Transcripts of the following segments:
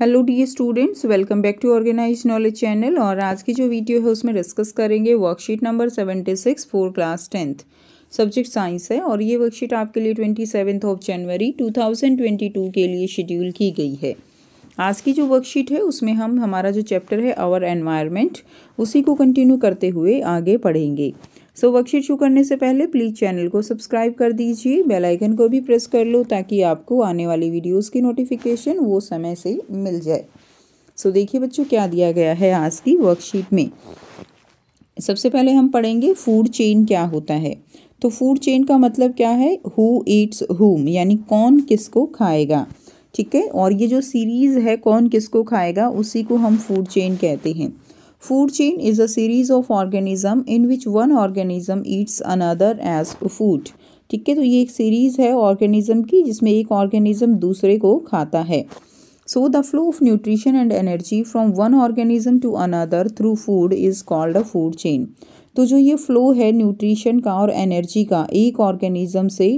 Hello the students welcome back to organise knowledge channel और आज की जो वीडियो है उसमें डिस्कस करेंगे worksheet number seventy six four class tenth subject science है और ये वर्कशीट आपके लिए twenty seventh of January two thousand twenty two के लिए शेड्यूल की गई है आज की जो वर्कशीट है उसमें हम हमारा जो चैप्टर है आवर एनवायरमेंट उसी को कंटिन्यू करते हुए आगे पढ़ेंगे सो so, वर्कशीट शुरू करने से पहले प्लीज़ चैनल को सब्सक्राइब कर दीजिए बेल आइकन को भी प्रेस कर लो ताकि आपको आने वाली वीडियोस की नोटिफिकेशन वो समय से मिल जाए सो so, देखिए बच्चों क्या दिया गया है आज की वर्कशीट में सबसे पहले हम पढ़ेंगे फूड चेन क्या होता है तो फूड चेन का मतलब क्या है हु ईट्स हुम यानी कौन किस खाएगा ठीक है और ये जो सीरीज़ है कौन किसको खाएगा उसी को हम फूड चेन कहते हैं Food chain is a series of organism in which one organism eats another as food. ठीक है तो ये एक सीरीज है ऑर्गेनिज्म की जिसमें एक ऑर्गेनिज्म दूसरे को खाता है so the flow of nutrition and energy from one organism to another through food is called a food chain तो जो ये फ़्लो है न्यूट्रिशन का और एनर्जी का एक ऑर्गेनिज्म से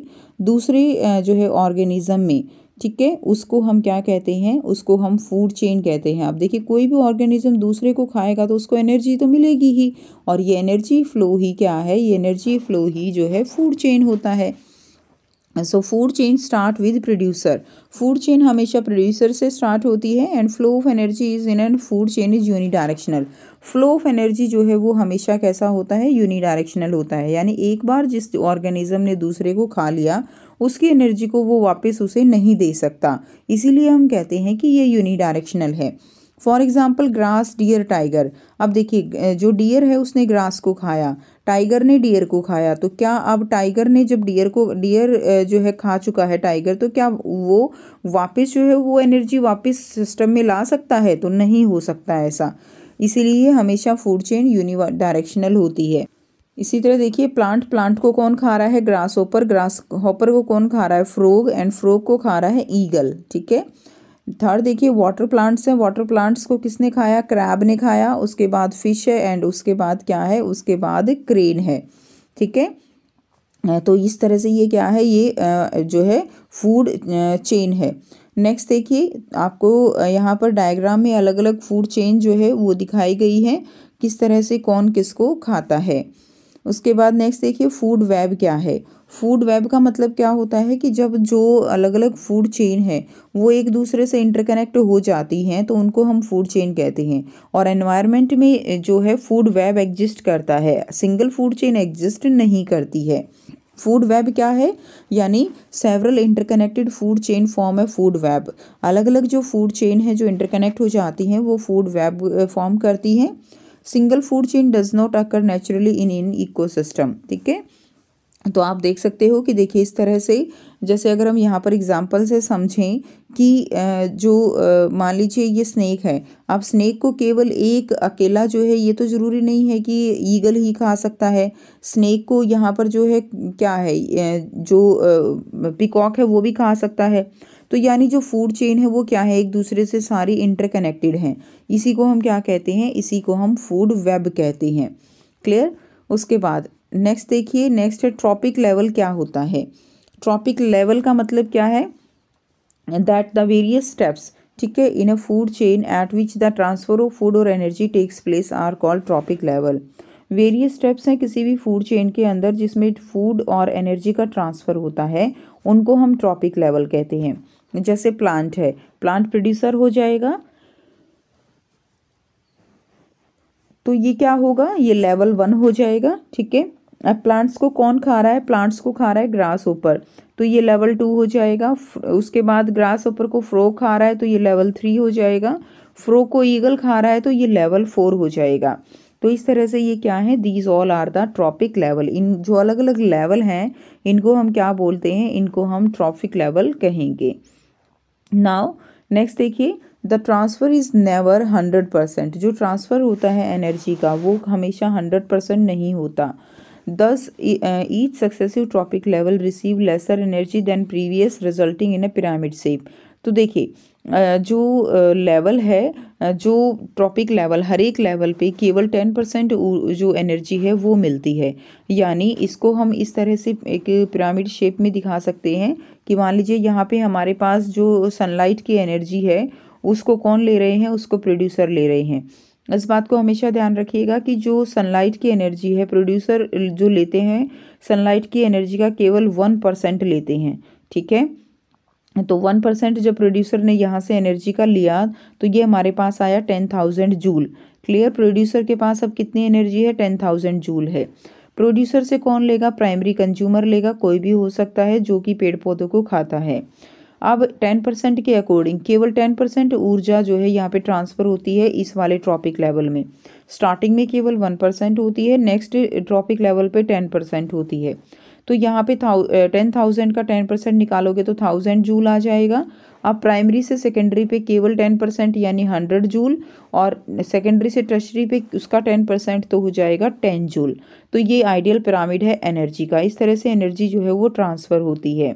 दूसरे जो है ऑर्गेनिज्म में ठीक है उसको हम क्या कहते हैं उसको हम फूड चेन कहते हैं आप देखिए कोई भी ऑर्गेनिज्म दूसरे को खाएगा तो उसको एनर्जी तो मिलेगी ही और ये एनर्जी फ्लो ही क्या है ये एनर्जी फ्लो ही जो है फूड चेन होता है so food chain start with producer food chain हमेशा प्रोड्यूसर से स्टार्ट होती है and flow of energy is in and food chain is unidirectional flow of energy जो है वो हमेशा कैसा होता है यूनी डायरेक्शनल होता है यानी एक बार जिस ऑर्गेनिज्म ने दूसरे को खा लिया उसकी एनर्जी को वो वापस उसे नहीं दे सकता इसीलिए हम कहते हैं कि ये यूनी डायरेक्शनल है for example grass deer tiger अब देखिए जो डियर है उसने ग्रास को खाया टाइगर ने डियर को खाया तो क्या अब टाइगर ने जब डियर को डियर जो है खा चुका है टाइगर तो क्या वो वापस जो है वो एनर्जी वापस सिस्टम में ला सकता है तो नहीं हो सकता ऐसा इसीलिए हमेशा फूड चेन यूनिवर डायरेक्शनल होती है इसी तरह देखिए प्लांट प्लांट को कौन खा रहा है ग्रास होपर ग्रास हॉपर को कौन खा रहा है फ्रोग एंड फ्रोग को खा रहा है ईगल ठीक है थर्ड देखिए वाटर प्लांट्स हैं वाटर प्लांट्स को किसने खाया क्रैब ने खाया उसके बाद फिश है एंड उसके बाद क्या है उसके बाद क्रेन है ठीक है तो इस तरह से ये क्या है ये जो है फूड चेन है नेक्स्ट देखिए आपको यहाँ पर डायग्राम में अलग अलग फूड चेन जो है वो दिखाई गई है किस तरह से कौन किसको खाता है उसके बाद नेक्स्ट देखिए फूड वेब क्या है फूड वेब का मतलब क्या होता है कि जब जो अलग अलग फूड चेन है वो एक दूसरे से इंटरकनेक्ट हो जाती हैं तो उनको हम फूड चेन कहते हैं और एनवायरनमेंट में जो है फूड वेब एग्जिस्ट करता है सिंगल फूड चेन एग्जिस्ट नहीं करती है फूड वेब क्या है यानी several interconnected food chain form है फूड वेब अलग अलग जो फूड चेन है जो इंटरकनेक्ट हो जाती हैं वो फूड वेब फॉर्म करती हैं single food chain does not occur naturally in in ecosystem ठीक है तो आप देख सकते हो कि देखिए इस तरह से जैसे अगर हम यहाँ पर एग्जाम्पल से समझें कि जो मान लीजिए ये स्नेक है अब स्नेक को केवल एक अकेला जो है ये तो ज़रूरी नहीं है कि ईगल ही खा सकता है स्नेक को यहाँ पर जो है क्या है जो पिकॉक है वो भी खा सकता है तो यानी जो फूड चेन है वो क्या है एक दूसरे से सारी इंटरकनेक्टेड हैं इसी को हम क्या कहते हैं इसी को हम फूड वेब कहते हैं क्लियर उसके बाद नेक्स्ट देखिए नेक्स्ट है ट्रॉपिक लेवल क्या होता है ट्रॉपिक लेवल का मतलब क्या है दैट द वेरियस स्टेप्स ठीक है in a food chain at which the transfer of food और energy takes place are called trophic level various steps हैं किसी भी फूड चेन के अंदर जिसमें फूड और एनर्जी का ट्रांसफ़र होता है उनको हम ट्रॉपिक लेवल कहते हैं जैसे प्लांट है प्लांट प्रोड्यूसर हो जाएगा तो ये क्या होगा ये लेवल वन हो जाएगा ठीक है अब प्लांट्स को कौन खा रहा है प्लांट्स को खा रहा है ग्रास ऊपर तो ये लेवल टू हो जाएगा उसके बाद ग्रास ऊपर को फ्रो खा रहा है तो ये लेवल थ्री हो जाएगा फ्रो को ईगल खा रहा है तो ये लेवल फोर हो जाएगा तो इस तरह से ये क्या है these all are the trophic level in जो अलग अलग लेवल हैं इनको हम क्या बोलते हैं इनको हम ट्रॉपिक लेवल कहेंगे नाउ नेक्स्ट देखिए the transfer is never hundred percent जो ट्रांसफ़र होता है एनर्जी का वो हमेशा हंड्रेड परसेंट नहीं होता दस each successive trophic level receive lesser energy than previous resulting in a pyramid shape तो देखिए जो लेवल है जो ट्रॉपिक लेवल हर एक लेवल पे केवल टेन परसेंट जो एनर्जी है वो मिलती है यानी इसको हम इस तरह से एक पिरामिड शेप में दिखा सकते हैं कि मान लीजिए यहाँ पे हमारे पास जो सनलाइट की एनर्जी है उसको कौन ले रहे हैं उसको प्रोड्यूसर ले रहे हैं इस बात को हमेशा ध्यान रखिएगा कि जो सनलाइट की एनर्जी है प्रोड्यूसर जो लेते हैं सनलाइट की एनर्जी का केवल वन परसेंट लेते हैं ठीक है तो वन परसेंट जब प्रोड्यूसर ने यहाँ से एनर्जी का लिया तो ये हमारे पास आया ten thousand joule clear producer के पास अब कितनी एनर्जी है टेन थाउजेंड जूल है प्रोड्यूसर से कौन लेगा प्राइमरी कंज्यूमर लेगा कोई भी हो सकता है जो कि पेड़ पौधों को खाता है अब टेन परसेंट के अकॉर्डिंग केवल टेन परसेंट ऊर्जा जो है यहाँ पे ट्रांसफ़र होती है इस वाले ट्रॉपिक लेवल में स्टार्टिंग में केवल वन परसेंट होती है नेक्स्ट ट्रॉपिक लेवल पे टेन परसेंट होती है तो यहाँ पे थाउ टेन थाउजेंड का टेन परसेंट निकालोगे तो थाउजेंड जूल आ जाएगा अब प्राइमरी से सेकेंडरी पे केवल टेन परसेंट यानी हंड्रेड जूल और सेकेंडरी से टर्शरी पे उसका टेन परसेंट तो हो जाएगा टेन जूल तो ये आइडियल पिरामिड है एनर्जी का इस तरह से एनर्जी जो है वो ट्रांसफ़र होती है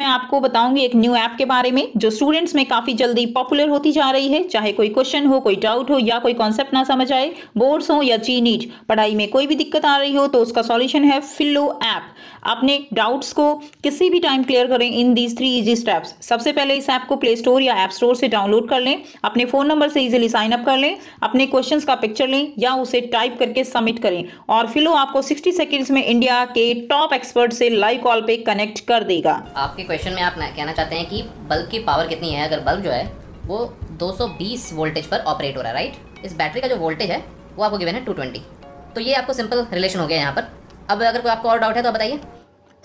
मैं आपको बताऊंगी एक न्यू ऐप के बारे में जो स्टूडेंट्स में काफ़ी जल्दी पॉपुलर होती जा रही है चाहे कोई क्वेश्चन हो कोई डाउट हो या कोई कॉन्सेप्ट ना समझ आए बोर्ड्स हो या जी नीट पढ़ाई में कोई भी दिक्कत आ रही हो तो उसका सॉल्यूशन है फिलो ऐप अपने डाउट्स को किसी भी टाइम क्लियर करें in these three easy steps सबसे पहले इस ऐप को प्ले स्टोर या ऐप स्टोर से डाउनलोड कर लें अपने फ़ोन नंबर से इजिली साइन अप कर लें अपने क्वेश्चन का पिक्चर लें या उसे टाइप करके सबमिट करें और फिलो आपको सिक्सटी सेकेंड्स में इंडिया के टॉप एक्सपर्ट से लाइव कॉल पे कनेक्ट कर देगा आपके क्वेश्चन में आप कहना चाहते हैं कि बल्ब की पावर कितनी है अगर बल्ब जो है वो 220 वोल्टेज पर ऑपरेट हो रहा है राइट इस बैटरी का जो वोल्टेज है वो आपको गिवन है 220 तो ये आपको सिंपल रिलेशन हो गया यहाँ पर अब अगर कोई आपको और डाउट है तो बताइए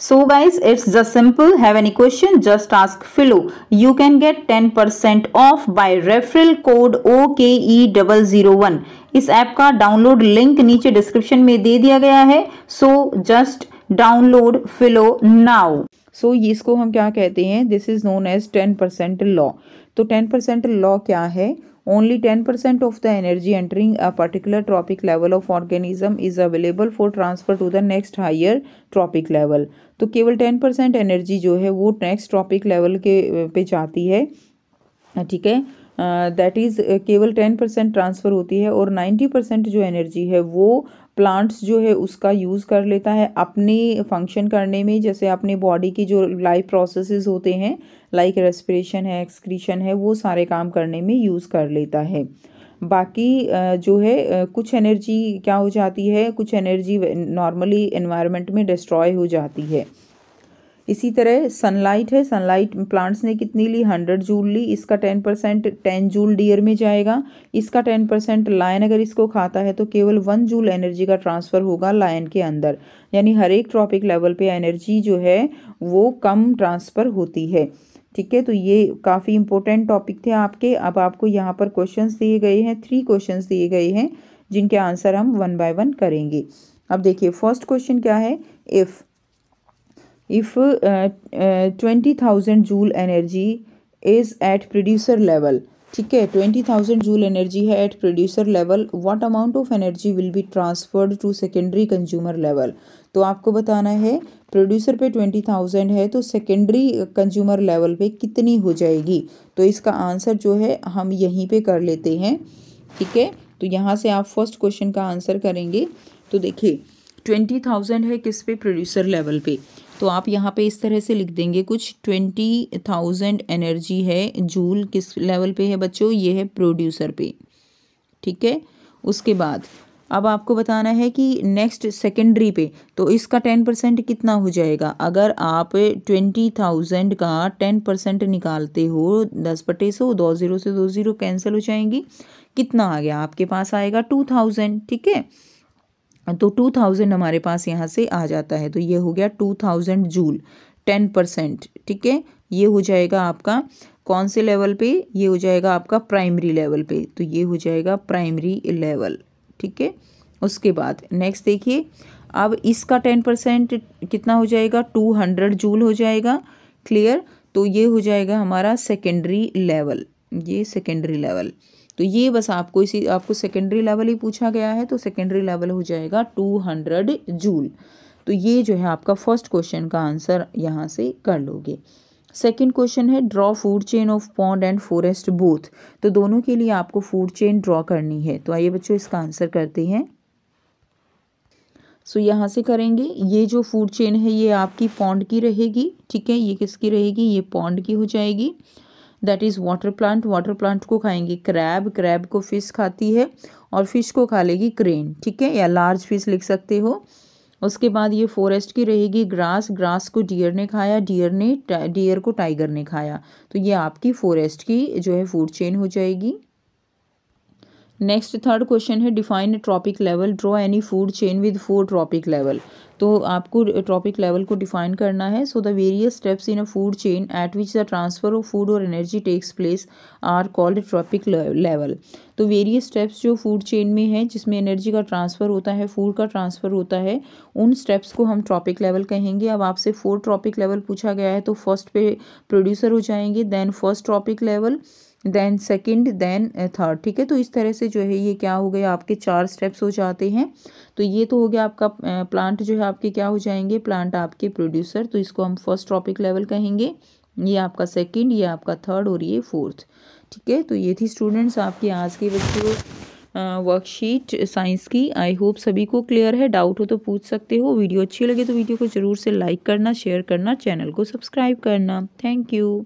so guys it's simple have any question just ask Filo you can get ten percent off by referral code O K E double zero one इस ऐप का डाउनलोड लिंक नीचे डिस्क्रिप्शन में दे दिया गया है so just download Filo now so so, इसको हम क्या कहते हैं this is known as ten percent law तो टेन परसेंट लॉ क्या है only ten percent of the energy entering a particular trophic level of organism is available for transfer to the next higher trophic level तो केवल ten percent energy जो है वो next trophic level के पे जाती है ठीक है दैट इज़ केवल टेन परसेंट ट्रांसफ़र होती है और नाइन्टी परसेंट जो एनर्जी है वो प्लांट्स जो है उसका यूज़ कर लेता है अपने फंक्शन करने में जैसे अपने बॉडी की जो लाइफ प्रोसेसेस होते हैं लाइक रेस्पिरेशन है एक्सक्रीशन है वो सारे काम करने में यूज़ कर लेता है बाकी जो है कुछ एनर्जी क्या हो जाती है कुछ एनर्जी नॉर्मली इन्वायरमेंट में डिस्ट्रॉय हो जाती है इसी तरह सनलाइट है सनलाइट प्लांट्स ने कितनी ली हंड्रेड जूल ली इसका ten percent ten joule deer में जाएगा इसका टेन परसेंट लायन अगर इसको खाता है तो केवल वन जूल एनर्जी का ट्रांसफ़र होगा लायन के अंदर यानी हर एक ट्रॉपिक लेवल पे एनर्जी जो है वो कम ट्रांसफ़र होती है ठीक है तो ये काफ़ी इंपॉर्टेंट टॉपिक थे आपके अब आपको यहाँ पर क्वेश्चन दिए गए हैं थ्री क्वेश्चन दिए गए हैं जिनके आंसर हम वन बाय वन करेंगे अब देखिए फर्स्ट क्वेश्चन क्या है if if uh, uh, joule joule energy is at producer level ठीक है ट्वेंटी थाउजेंड जूल एनर्जी है at producer level what amount of energy will be transferred to secondary consumer level तो आपको बताना है producer पे ट्वेंटी थाउजेंड है तो सेकेंडरी कंज्यूमर लेवल पे कितनी हो जाएगी तो इसका आंसर जो है हम यहीं पे कर लेते हैं ठीक है तो यहाँ से आप फर्स्ट क्वेश्चन का आंसर करेंगे तो देखिए ट्वेंटी थाउजेंड है किस पे प्रोड्यूसर लेवल पे तो आप यहाँ पे इस तरह से लिख देंगे कुछ ट्वेंटी थाउजेंड एनर्जी है जूल किस लेवल पे है बच्चों ये है प्रोड्यूसर पे ठीक है उसके बाद अब आपको बताना है कि नेक्स्ट सेकेंडरी पे तो इसका टेन परसेंट कितना हो जाएगा अगर आप ट्वेंटी थाउजेंड का टेन परसेंट निकालते हो दस पटे सौ दो ज़ीरो से दो ज़ीरो कैंसिल हो जाएंगी कितना आ गया आपके पास आएगा टू थाउजेंड ठीक है तो टू थाउजेंड हमारे पास यहाँ से आ जाता है तो ये हो गया two thousand joule ten percent ठीक है ये हो जाएगा आपका कौन से लेवल पे ये हो जाएगा आपका प्राइमरी लेवल पे तो ये हो जाएगा प्राइमरी लेवल ठीक है उसके बाद नेक्स्ट देखिए अब इसका टेन परसेंट कितना हो जाएगा टू हंड्रेड जूल हो जाएगा क्लियर तो ये हो जाएगा हमारा सेकेंडरी लेवल ये सेकेंडरी लेवल तो ये बस आपको इसी आपको सेकेंडरी लेवल ही पूछा गया है तो सेकेंडरी लेवल हो जाएगा टू हंड्रेड जूल तो ये जो है आपका फर्स्ट क्वेश्चन का आंसर यहाँ से कर लोगे सेकेंड क्वेश्चन है draw food chain of pond and forest both तो दोनों के लिए आपको फूड चेन ड्रॉ करनी है तो आइए बच्चों इसका आंसर करते हैं सो so, यहाँ से करेंगे ये जो फूड चेन है ये आपकी पॉन्ड की रहेगी ठीक है ये किसकी रहेगी ये पॉन्ड की हो जाएगी that is water plant water plant को खाएंगे क्रैब क्रैब को फिश खाती है और फिश को खा लेगी क्रेन ठीक है या लार्ज फिश लिख सकते हो उसके बाद ये फॉरेस्ट की रहेगी ग्रास ग्रास को डियर ने खाया डियर ने डियर को टाइगर ने खाया तो ये आपकी फॉरेस्ट की जो है फूड चेन हो जाएगी नेक्स्ट थर्ड क्वेश्चन है define trophic level draw any food chain with four trophic level तो आपको ट्रॉपिक लेवल को डिफाइन करना है so the various steps in a food chain at which the transfer of food और energy takes place are called trophic level तो various steps जो food chain में है जिसमें एनर्जी का ट्रांसफ़र होता है फूड का ट्रांसफ़र होता है उन स्टेप्स को हम ट्रॉपिक लेवल कहेंगे अब आपसे फोर ट्रॉपिक लेवल पूछा गया है तो फर्स्ट पे प्रोड्यूसर हो जाएंगे then first trophic level then second then third ठीक है तो इस तरह से जो है ये क्या हो गया आपके चार स्टेप्स हो जाते हैं तो ये तो हो गया आपका प्लांट uh, जो है आपके क्या हो जाएंगे प्लांट आपके प्रोड्यूसर तो इसको हम फर्स्ट टॉपिक लेवल कहेंगे ये आपका सेकंड ये आपका थर्ड और ये फोर्थ ठीक है तो ये थी स्टूडेंट्स आपकी आज की बच्चों वर्कशीट साइंस की आई होप सभी को क्लियर है डाउट हो तो पूछ सकते हो वीडियो अच्छी लगे तो वीडियो को ज़रूर से लाइक करना शेयर करना चैनल को सब्सक्राइब करना थैंक यू